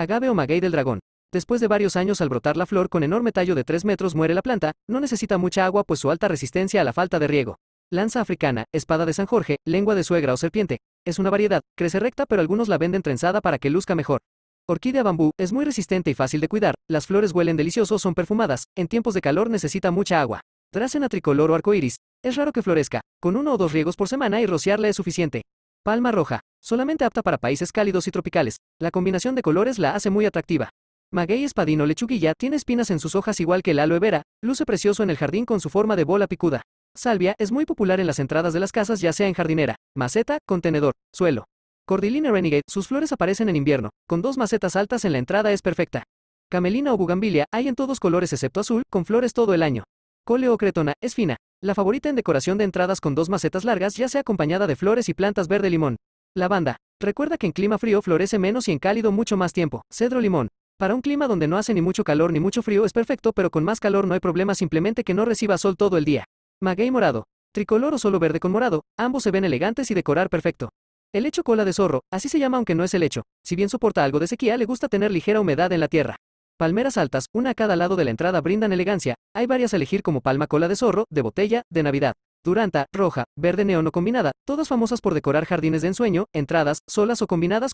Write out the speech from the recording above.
Agave o maguey del dragón. Después de varios años al brotar la flor con enorme tallo de 3 metros muere la planta, no necesita mucha agua pues su alta resistencia a la falta de riego. Lanza africana, espada de San Jorge, lengua de suegra o serpiente. Es una variedad, crece recta pero algunos la venden trenzada para que luzca mejor. Orquídea bambú, es muy resistente y fácil de cuidar, las flores huelen deliciosos, son perfumadas, en tiempos de calor necesita mucha agua. Dracena tricolor o arcoiris, es raro que florezca, con uno o dos riegos por semana y rociarla es suficiente. Palma roja, Solamente apta para países cálidos y tropicales, la combinación de colores la hace muy atractiva. Maguey espadino lechuguilla tiene espinas en sus hojas igual que el aloe vera, luce precioso en el jardín con su forma de bola picuda. Salvia es muy popular en las entradas de las casas ya sea en jardinera, maceta, contenedor, suelo. Cordilina Renegade, sus flores aparecen en invierno, con dos macetas altas en la entrada es perfecta. Camelina o bugambilia hay en todos colores excepto azul, con flores todo el año. Coleo cretona, es fina, la favorita en decoración de entradas con dos macetas largas ya sea acompañada de flores y plantas verde limón. Lavanda. Recuerda que en clima frío florece menos y en cálido mucho más tiempo. Cedro limón. Para un clima donde no hace ni mucho calor ni mucho frío es perfecto, pero con más calor no hay problema simplemente que no reciba sol todo el día. Maguey morado. Tricolor o solo verde con morado, ambos se ven elegantes y decorar perfecto. El hecho cola de zorro, así se llama aunque no es el hecho. Si bien soporta algo de sequía, le gusta tener ligera humedad en la tierra. Palmeras altas, una a cada lado de la entrada brindan elegancia. Hay varias a elegir como palma cola de zorro, de botella, de Navidad. Duranta, roja, verde neón o combinada, todas famosas por decorar jardines de ensueño, entradas, solas o combinadas